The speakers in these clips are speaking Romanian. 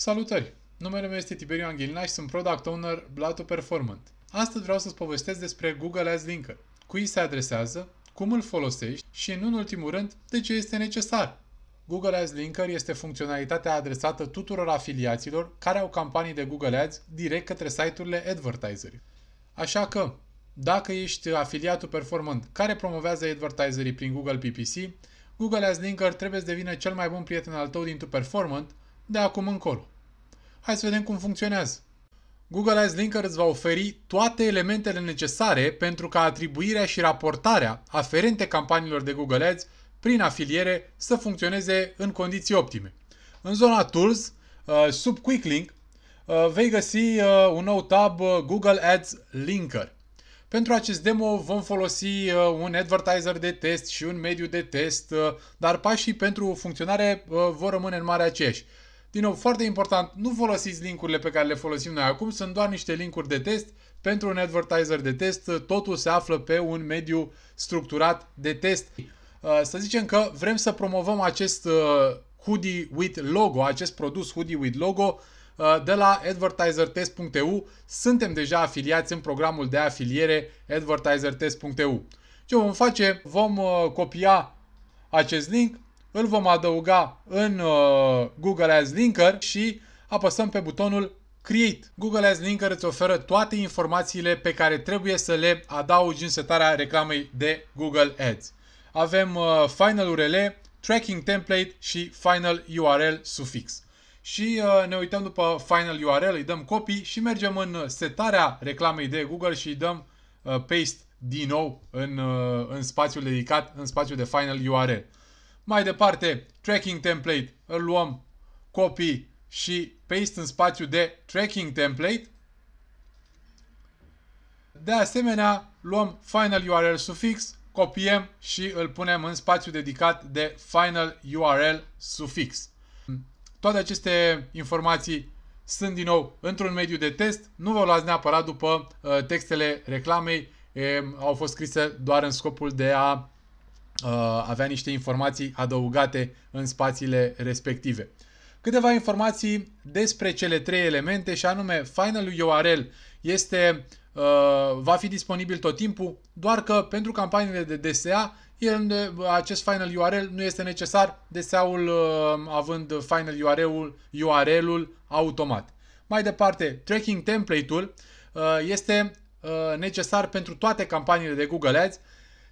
Salutări! Numele meu este Tiberiu Anghelina și sunt Product Owner blato Performant. Astăzi vreau să-ți povestesc despre Google Ads Linker, cui se adresează, cum îl folosești și, în ultimul rând, de ce este necesar. Google Ads Linker este funcționalitatea adresată tuturor afiliaților care au campanii de Google Ads direct către site-urile advertiserii. Așa că, dacă ești afiliatul performant care promovează advertiserii prin Google PPC, Google Ads Linker trebuie să devină cel mai bun prieten al tău din tu performant de acum încolo. Hai să vedem cum funcționează. Google Ads Linker îți va oferi toate elementele necesare pentru ca atribuirea și raportarea aferente campaniilor de Google Ads prin afiliere să funcționeze în condiții optime. În zona Tools, uh, sub Quick Link, uh, vei găsi uh, un nou tab Google Ads Linker. Pentru acest demo vom folosi un advertiser de test și un mediu de test, dar pașii pentru funcționare vor rămâne în mare aceeași. Din nou, foarte important, nu folosiți linkurile pe care le folosim noi acum, sunt doar niște linkuri de test. Pentru un advertiser de test, totul se află pe un mediu structurat de test. Uh, să zicem că vrem să promovăm acest uh, hoodie with logo, acest produs hoodie with logo uh, de la advertisertest.eu. Suntem deja afiliați în programul de afiliere advertisertest.eu. Ce vom face? Vom copia acest link, îl vom adăuga în uh, Google Ads Linker și apăsăm pe butonul Create. Google Ads Linker îți oferă toate informațiile pe care trebuie să le adaugi în setarea reclamei de Google Ads. Avem uh, Final URL, Tracking Template și Final URL Suffix. Și uh, ne uităm după Final URL, îi dăm copy și mergem în setarea reclamei de Google și îi dăm uh, paste din nou în, uh, în spațiul dedicat, în spațiul de final URL. Mai departe, tracking template, îl luăm, copy și paste în spațiu de tracking template. De asemenea, luăm final URL sufix, copiem și îl punem în spațiu dedicat de final URL sufix. Toate aceste informații sunt din nou într-un mediu de test, nu vă luați neapărat după uh, textele reclamei, au fost scrise doar în scopul de a Uh, avea niște informații adăugate în spațiile respective. Câteva informații despre cele trei elemente și anume finalul URL este uh, va fi disponibil tot timpul, doar că pentru campaniile de DSA el, acest final URL nu este necesar, DSA-ul uh, având final URL-ul, URL-ul automat. Mai departe, tracking template-ul este necesar pentru toate campaniile de Google Ads,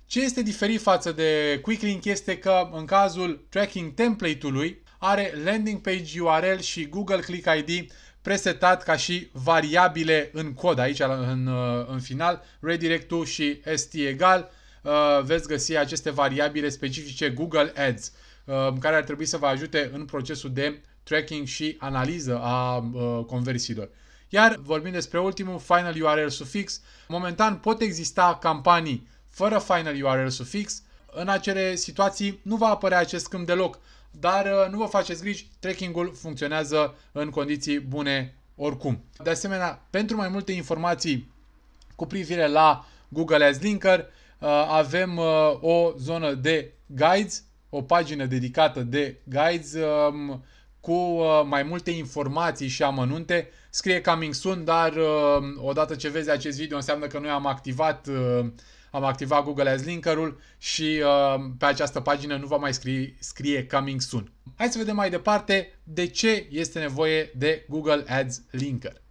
ce este diferit față de Quicklink este că în cazul tracking template-ului are landing page URL și Google Click ID presetat ca și variabile în cod. Aici, în, uh, în final, redirect-ul și st egal, uh, veți găsi aceste variabile specifice Google Ads, uh, care ar trebui să vă ajute în procesul de tracking și analiză a conversiilor. Iar vorbim despre ultimul, final URL sufix. Momentan pot exista campanii fără final URL sufix, în acele situații nu va apărea acest câmp deloc, dar uh, nu vă faceți griji, tracking-ul funcționează în condiții bune oricum. De asemenea, pentru mai multe informații cu privire la Google Ads Linker, uh, avem uh, o zonă de guides, o pagină dedicată de guides um, cu mai multe informații și amănunte. Scrie coming soon, dar odată ce vezi acest video înseamnă că noi am activat am activat Google Ads Linkerul și uh, pe această pagină nu va mai scrie, scrie Coming Soon. Hai să vedem mai departe de ce este nevoie de Google Ads Linker.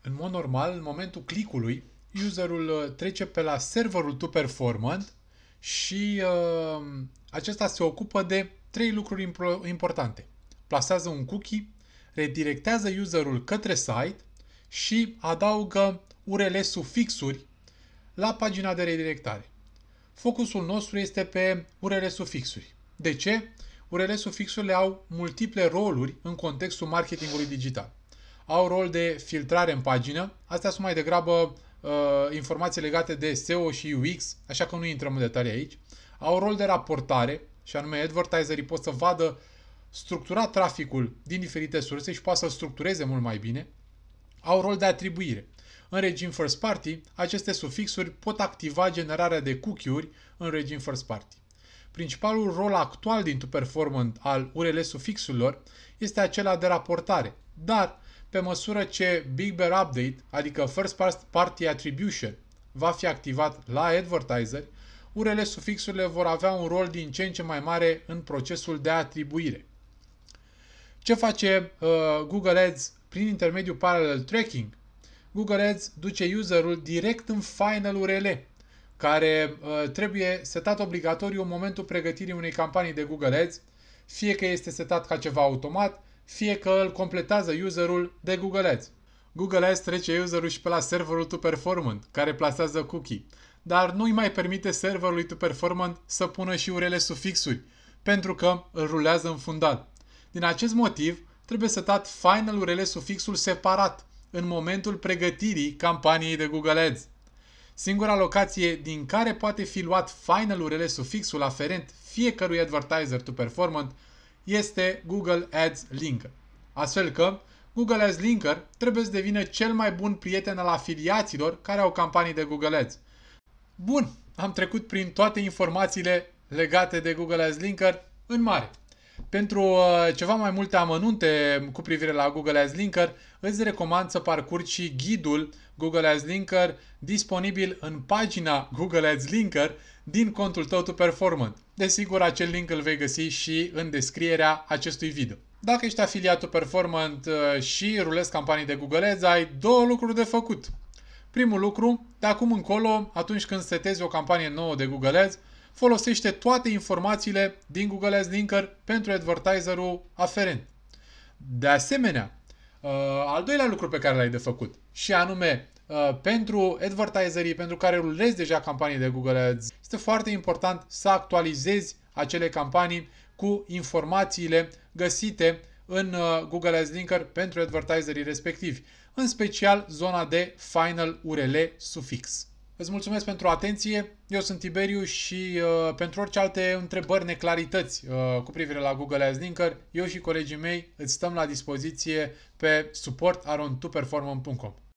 În mod normal, în momentul clicului, userul uh, trece pe la serverul tu performant și uh, acesta se ocupă de trei lucruri importante. Plasează un cookie, redirectează userul către site și adaugă URL sufixuri la pagina de redirectare. Focusul nostru este pe URL sufixuri. De ce? URL sufixurile au multiple roluri în contextul marketingului digital. Au rol de filtrare în pagină, astea sunt mai degrabă uh, informații legate de SEO și UX, așa că nu intrăm în detalii aici. Au rol de raportare, și anume advertiserii pot să vadă structura traficul din diferite surse și poate să-l structureze mult mai bine. Au rol de atribuire. În regim first party, aceste sufixuri pot activa generarea de cookie-uri în regim first party. Principalul rol actual din performant al URL sufixurilor este acela de raportare, dar pe măsură ce Big Bear Update, adică First Party Attribution, va fi activat la advertiser, URL sufixurile vor avea un rol din ce în ce mai mare în procesul de atribuire. Ce face uh, Google Ads prin intermediul Parallel Tracking Google Ads duce userul direct în final URL, care uh, trebuie setat obligatoriu în momentul pregătirii unei campanii de Google Ads, fie că este setat ca ceva automat, fie că îl completează userul de Google Ads. Google Ads trece userul și pe la serverul To Performant, care plasează cookie, dar nu îi mai permite serverului To Performant să pună și urele sufixuri, pentru că îl rulează în fundal. Din acest motiv, trebuie setat final URL sufixul separat, în momentul pregătirii campaniei de Google Ads. Singura locație din care poate fi luat Final URL sufixul aferent fiecărui advertiser to performant este Google Ads Linker. Astfel că Google Ads Linker trebuie să devină cel mai bun prieten al afiliaților care au campanii de Google Ads. Bun, am trecut prin toate informațiile legate de Google Ads Linker în mare. Pentru uh, ceva mai multe amănunte cu privire la Google Ads Linker, îți recomand să parcurgi și ghidul Google Ads Linker disponibil în pagina Google Ads Linker din contul tău to performant. Desigur, acel link îl vei găsi și în descrierea acestui video. Dacă ești afiliatul Performant uh, și rulezi campanii de Google Ads, ai două lucruri de făcut. Primul lucru, de acum încolo, atunci când setezi o campanie nouă de Google Ads, folosește toate informațiile din Google Ads Linker pentru advertiserul aferent. De asemenea, uh, al doilea lucru pe care l-ai de făcut și anume uh, pentru advertiserii pentru care rulezi deja campanii de Google Ads, este foarte important să actualizezi acele campanii cu informațiile găsite în uh, Google Ads Linker pentru advertiserii respectivi, în special zona de Final URL Suffix. Îți mulțumesc pentru atenție. Eu sunt Tiberiu și uh, pentru orice alte întrebări, neclarități uh, cu privire la Google Ads Linker, eu și colegii mei îți stăm la dispoziție pe support.arontuperformance.com.